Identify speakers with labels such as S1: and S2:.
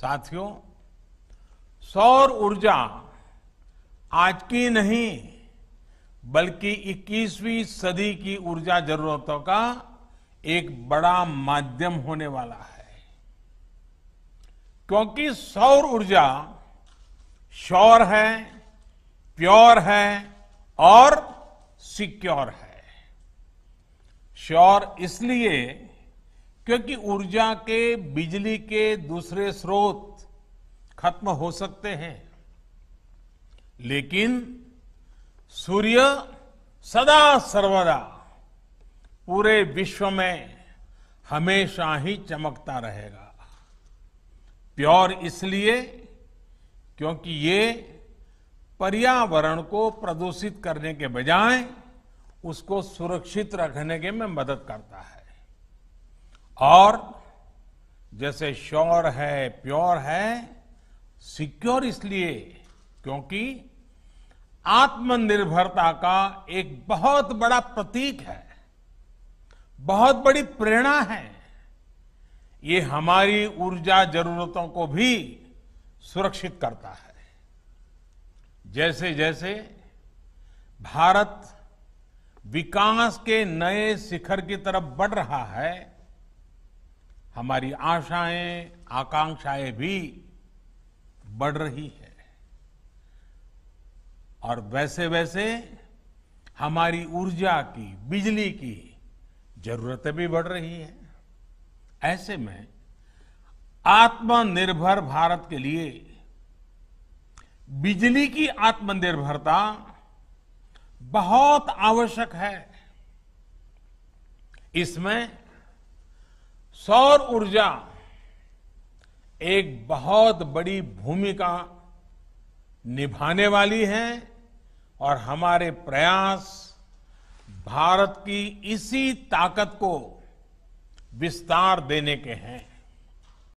S1: साथियों सौर ऊर्जा आज की नहीं बल्कि 21वीं सदी की ऊर्जा जरूरतों का एक बड़ा माध्यम होने वाला है क्योंकि सौर ऊर्जा श्योर है प्योर है और सिक्योर है श्योर इसलिए क्योंकि ऊर्जा के बिजली के दूसरे स्रोत खत्म हो सकते हैं लेकिन सूर्य सदा सर्वदा पूरे विश्व में हमेशा ही चमकता रहेगा प्योर इसलिए क्योंकि ये पर्यावरण को प्रदूषित करने के बजाय उसको सुरक्षित रखने के में मदद करता है और जैसे श्योर है प्योर है सिक्योर इसलिए क्योंकि आत्मनिर्भरता का एक बहुत बड़ा प्रतीक है बहुत बड़ी प्रेरणा है ये हमारी ऊर्जा जरूरतों को भी सुरक्षित करता है जैसे जैसे भारत विकास के नए शिखर की तरफ बढ़ रहा है हमारी आशाएं आकांक्षाएं भी बढ़ रही है और वैसे वैसे हमारी ऊर्जा की बिजली की जरूरतें भी बढ़ रही है ऐसे में आत्मनिर्भर भारत के लिए बिजली की आत्मनिर्भरता बहुत आवश्यक है इसमें सौर ऊर्जा एक बहुत बड़ी भूमिका निभाने वाली है और हमारे प्रयास भारत की इसी ताकत को विस्तार देने के हैं